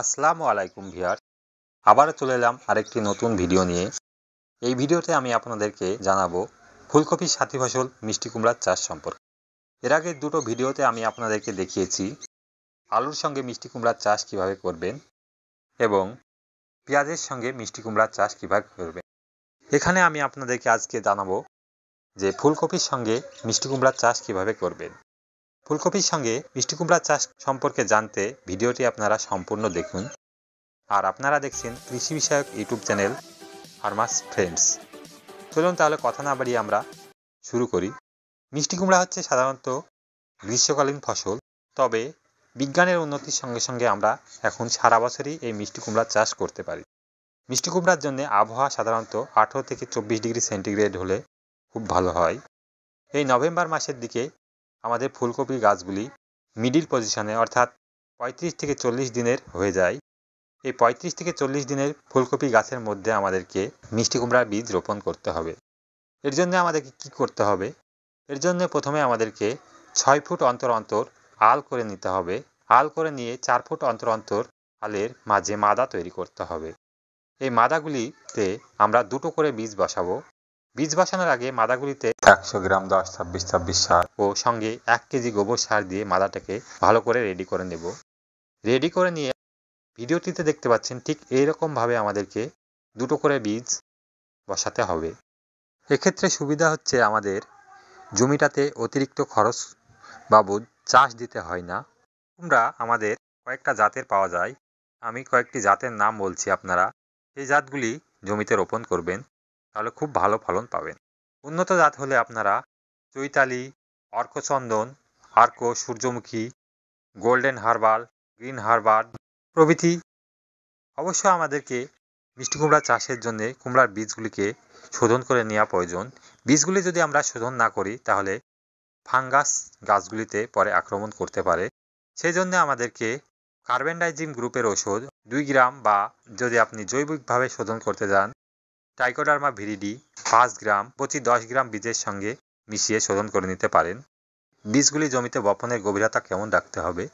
আসসালামু আলাইকুম ভিয়ার আবার চলে এলাম আরেকটি নতুন ভিডিও নিয়ে এই ভিডিওতে আমি আপনাদেরকে জানাবো ফুলকপির সাথী ফসল মিষ্টি কুমড়ার চাষ সম্পর্কে এর আগে দুটো ভিডিওতে আমি আপনাদেরকে দেখিয়েছি আলুর সঙ্গে মিষ্টি কুমড়ার চাষ কিভাবে করবেন এবং পেঁয়াজের সঙ্গে মিষ্টি কুমড়ার চাষ কীভাবে করবেন এখানে আমি আপনাদেরকে আজকে জানাবো যে ফুলকপির সঙ্গে মিষ্টি কুমড়ার চাষ কিভাবে করবেন ফুলকপির সঙ্গে মিষ্টি কুমড়া চাষ সম্পর্কে জানতে ভিডিওটি আপনারা সম্পূর্ণ দেখুন আর আপনারা দেখছেন কৃষি বিষয়ক ইউটিউব চ্যানেল ফার্মাস ফ্রেন্ডস চলুন তাহলে কথা না বাড়িয়ে আমরা শুরু করি মিষ্টি কুমড়া হচ্ছে সাধারণত গ্রীষ্মকালীন ফসল তবে বিজ্ঞানের উন্নতির সঙ্গে সঙ্গে আমরা এখন সারা বছরই এই মিষ্টি কুমড়া চাষ করতে পারি মিষ্টি কুমড়ার জন্য আবহাওয়া সাধারণত আঠেরো থেকে চব্বিশ ডিগ্রি সেন্টিগ্রেড হলে খুব ভালো হয় এই নভেম্বর মাসের দিকে আমাদের ফুলকপি গাছগুলি মিডিল পজিশনে অর্থাৎ পঁয়ত্রিশ থেকে চল্লিশ দিনের হয়ে যায় এই পঁয়ত্রিশ থেকে চল্লিশ দিনের ফুলকপি গাছের মধ্যে আমাদেরকে মিষ্টি কুমড়া বীজ রোপণ করতে হবে এর জন্য আমাদেরকে কি করতে হবে এর জন্য প্রথমে আমাদেরকে ছয় ফুট অন্তর অন্তর আল করে নিতে হবে আল করে নিয়ে চার ফুট অন্তর অন্তর আলের মাঝে মাদা তৈরি করতে হবে এই মাদাগুলিতে আমরা দুটো করে বীজ বসাবো বীজ বসানোর আগে মাদাগুলিতে একশো গ্রাম দশ ছাব্বিশ ছাব্বিশ সার ও সঙ্গে এক কেজি গোবর সার দিয়ে মাদাটাকে ভালো করে রেডি করে নেব রেডি করে নিয়ে ভিডিওটিতে দেখতে পাচ্ছেন ঠিক এইরকমভাবে আমাদেরকে দুটো করে বীজ বসাতে হবে এক্ষেত্রে সুবিধা হচ্ছে আমাদের জমিটাতে অতিরিক্ত খরচ বাবদ চাষ দিতে হয় না তোমরা আমাদের কয়েকটা জাতের পাওয়া যায় আমি কয়েকটি জাতের নাম বলছি আপনারা এই জাতগুলি জমিতে রোপণ করবেন তাহলে খুব ভালো ফলন পাবেন উন্নত জাত হলে আপনারা চৈতালি অর্কচন্দন আর্ক Suryamukhi golden herbal green herbal প্রভৃতি অবশ্য আমাদেরকে মিষ্টি কুমড়া চাষের জন্য কুমড়ার বীজগুলিকে শোধন করে নেওয়া প্রয়োজন বীজগুলি যদি আমরা শোধন না করি তাহলে ফাঙ্গাস গাছগুলিতে পরে আক্রমণ করতে পারে সেই জন্য আমাদেরকে কার্বেন্ডাইজিম গ্রুপের ওষুধ দুই গ্রাম বা যদি আপনি জৈবিকভাবে শোধন করতে যান টাইকোডার্মা ভিরিডি পাঁচ গ্রাম প্রতি দশ গ্রাম বীজের সঙ্গে মিশিয়ে শোধন করে নিতে পারেন বীজগুলি জমিতে বপনের গভীরতা কেমন রাখতে হবে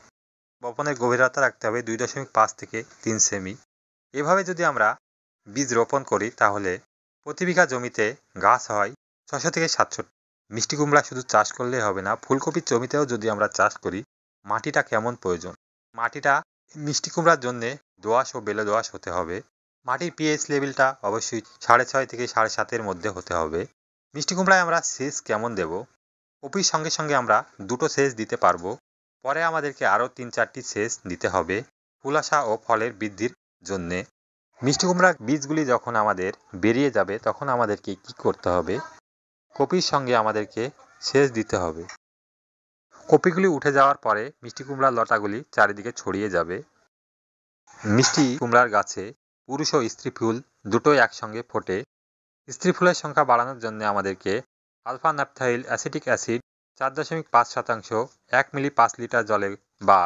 বপনের গভীরতা রাখতে হবে দুই দশমিক পাঁচ থেকে তিন সেমি এভাবে যদি আমরা বীজ রোপণ করি তাহলে প্রতি বিঘা জমিতে গাছ হয় ছশো থেকে সাতশো মিষ্টি কুমড়া শুধু চাষ করলে হবে না ফুলকপির জমিতেও যদি আমরা চাষ করি মাটিটা কেমন প্রয়োজন মাটিটা মিষ্টি কুমড়ার জন্যে দোয়াশ ও বেলে দোয়াশ হতে হবে মাটির পিএইচ লেভেলটা অবশ্যই সাড়ে ছয় থেকে সাড়ে সাতের মধ্যে হতে হবে মিষ্টি কুমড়ায় আমরা সেচ কেমন দেব কপির সঙ্গে সঙ্গে আমরা দুটো সেচ দিতে পারবো পরে আমাদেরকে আরও তিন চারটি সেচ দিতে হবে ফুলাশা ও ফলের বৃদ্ধির জন্যে মিষ্টি কুমড়ার বীজগুলি যখন আমাদের বেরিয়ে যাবে তখন আমাদেরকে কি করতে হবে কপির সঙ্গে আমাদেরকে সেচ দিতে হবে কপিগুলি উঠে যাওয়ার পরে মিষ্টি কুমড়ার লতাগুলি চারিদিকে ছড়িয়ে যাবে মিষ্টি কুমড়ার গাছে পুরুষ ও স্ত্রী ফুল দুটোই একসঙ্গে ফোটে স্ত্রী ফুলের সংখ্যা বাড়ানোর জন্য আমাদেরকে আলফা ন্যাপথাইল অ্যাসিটিক অ্যাসিড চার দশমিক পাঁচ শতাংশ এক মিলি পাঁচ লিটার জলে বা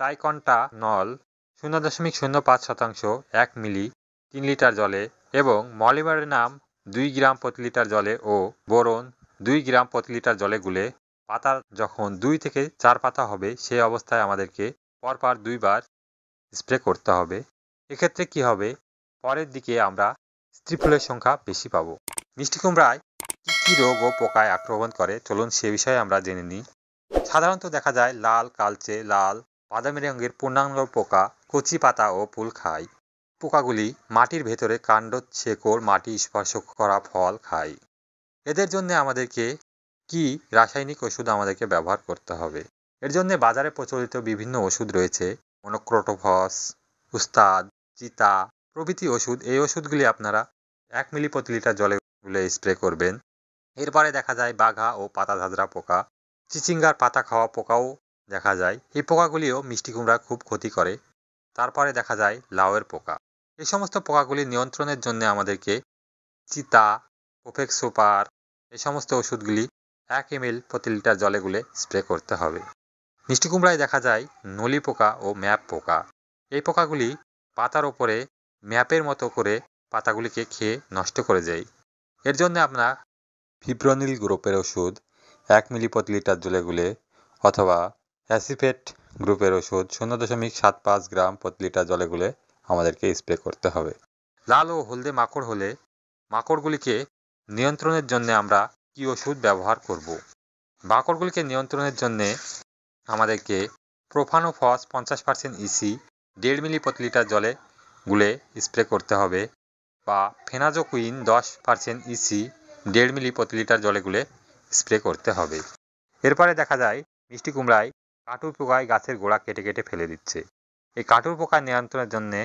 টাইকনটা নল শূন্য দশমিক শূন্য পাঁচ শতাংশ এক মিলি তিন লিটার জলে এবং মলিমারের নাম দুই গ্রাম প্রতি লিটার জলে ও বোরন দুই গ্রাম প্রতি লিটার জলে গুলে পাতা যখন দুই থেকে চার পাতা হবে সেই অবস্থায় আমাদেরকে পরপর দুইবার স্প্রে করতে হবে এক্ষেত্রে কি হবে পরের দিকে আমরা স্ত্রী ফুলের সংখ্যা বেশি পাব মিষ্টি কুমড়ায় কী কী রোগ ও পোকায় আক্রমণ করে চলুন সে বিষয়ে আমরা জেনে নিই সাধারণত দেখা যায় লাল কালচে লাল বাদামি রঙের পূর্ণাঙ্গ পোকা কচি পাতা ও ফুল খায় পোকাগুলি মাটির ভেতরে কাণ্ড শেকড় মাটি স্পর্শ করা ফল খায় এদের জন্য আমাদেরকে কি রাসায়নিক ওষুধ আমাদেরকে ব্যবহার করতে হবে এর জন্য বাজারে প্রচলিত বিভিন্ন ওষুধ রয়েছে মনোক্রোটোফস উস্তাদ চিতা প্রভৃতি ওষুধ এই ওষুধগুলি আপনারা এক মিলি প্রতি লিটার জলে গুলে স্প্রে করবেন এরপরে দেখা যায় বাঘা ও পাতা ঝাঁঝরা পোকা চিচিঙ্গার পাতা খাওয়া পোকাও দেখা যায় এই পোকাগুলিও মিষ্টি কুমড়া খুব ক্ষতি করে তারপরে দেখা যায় লাউয়ের পোকা এই সমস্ত পোকাগুলি নিয়ন্ত্রণের জন্য আমাদেরকে চিতা কোফেক সুপার এই সমস্ত ওষুধগুলি এক এম প্রতি লিটার জলে গুলে স্প্রে করতে হবে মিষ্টি কুমড়ায় দেখা যায় নলি পোকা ও ম্যাপ পোকা এই পোকাগুলি পাতার ওপরে ম্যাপের মতো করে পাতাগুলিকে খেয়ে নষ্ট করে যায় এর জন্য আমরা ফিব্রনিল গ্রুপের ওষুধ এক মিলি প্রতি লিটার জলে গুলে অথবা অ্যাসিফেট গ্রুপের ওষুধ শূন্য দশমিক সাত পাঁচ গ্রাম প্রতি লিটার জলে গুলে আমাদেরকে স্প্রে করতে হবে লাল ও হলদে মাকড় হলে মাকড়গুলিকে নিয়ন্ত্রণের জন্য আমরা কি ওষুধ ব্যবহার করব। মাকড়গুলিকে নিয়ন্ত্রণের জন্যে আমাদেরকে প্রোফানোফস পঞ্চাশ পার্সেন্ট ইসি e দেড় মিলি প্রতি লিটার জলে গুলে স্প্রে করতে হবে বা ফেনাজোকুইন দশ পার্সেন্ট ইসি e দেড় মিলি প্রতি লিটার জলে গুলে স্প্রে করতে হবে এরপরে দেখা যায় মিষ্টি কুমড়ায় কাটুর পোকায় গাছের গোড়া কেটে কেটে ফেলে দিচ্ছে এই কাটুর পোকা নিয়ন্ত্রণের জন্যে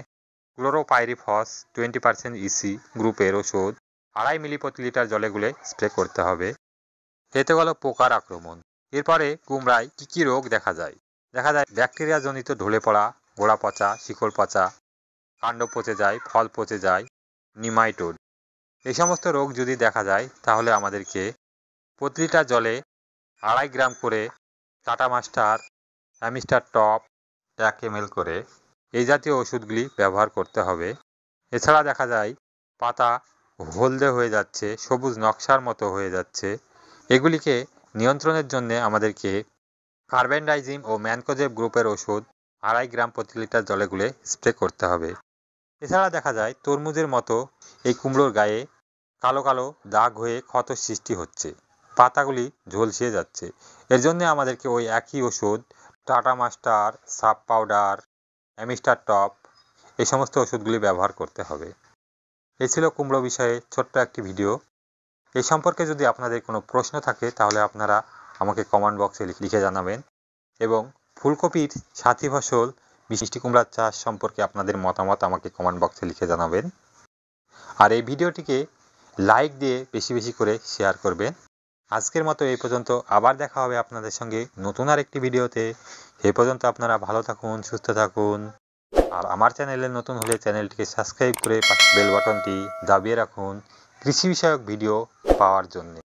chlorpyrifos twenty percent EC e গ্রুপের ওষুধ আড়াই মিলি প্রতি লিটার জলে গুলে স্প্রে করতে হবে এতে গেল পোকার আক্রমণ এরপরে কুমড়ায় কী কী রোগ দেখা যায় দেখা যায় ব্যাকটেরিয়াজনিত ঢলে পড়া গোড়া পচা শিকড় পচা কাণ্ড পচে যায় ফল পচে যায় নিমাইটোড এই সমস্ত রোগ যদি দেখা যায় তাহলে আমাদেরকে প্রতিটা জলে আড়াই গ্রাম করে টাটা মাস্টার অ্যামিস্টার টপ এক এম করে এই জাতীয় ওষুধগুলি ব্যবহার করতে হবে এছাড়া দেখা যায় পাতা হলদে হয়ে যাচ্ছে সবুজ নকশার মতো হয়ে যাচ্ছে এগুলিকে নিয়ন্ত্রণের জন্যে আমাদেরকে কার্বেন্ডাইজিম ও ম্যানকোজেব গ্রুপের ওষুধ আড়াই গ্রাম প্রতি লিটার জলে গুলে স্প্রে করতে হবে এছাড়া দেখা যায় তরমুজের মতো এই কুমড়োর গায়ে কালো কালো দাগ হয়ে ক্ষত সৃষ্টি হচ্ছে পাতাগুলি ঝলসিয়ে যাচ্ছে এর জন্য আমাদেরকে ওই একই ওষুধ টাটা মাস্টার সাপ পাউডার অ্যামিস্টার টপ এই সমস্ত ওষুধগুলি ব্যবহার করতে হবে এ ছিল কুমড়ো বিষয়ে ছোট্ট একটি ভিডিও এ সম্পর্কে যদি আপনাদের কোনো প্রশ্ন থাকে তাহলে আপনারা আমাকে কমেন্ট বক্সে লিখে জানাবেন এবং ফুলকপির সাথী ফসল মিষ্টি কুমড়ার চাষ সম্পর্কে আপনাদের মতামত আমাকে কমেন্ট বক্সে লিখে জানাবেন আর এই ভিডিওটিকে লাইক দিয়ে বেশি বেশি করে শেয়ার করবেন আজকের মতো এই পর্যন্ত আবার দেখা হবে আপনাদের সঙ্গে নতুন আর একটি ভিডিওতে এই পর্যন্ত আপনারা ভালো থাকুন সুস্থ থাকুন আর আমার চ্যানেলে নতুন হলে চ্যানেলটিকে সাবস্ক্রাইব করে বেল বাটনটি দাবিয়ে রাখুন কৃষি বিষয়ক ভিডিও পাওয়ার জন্যে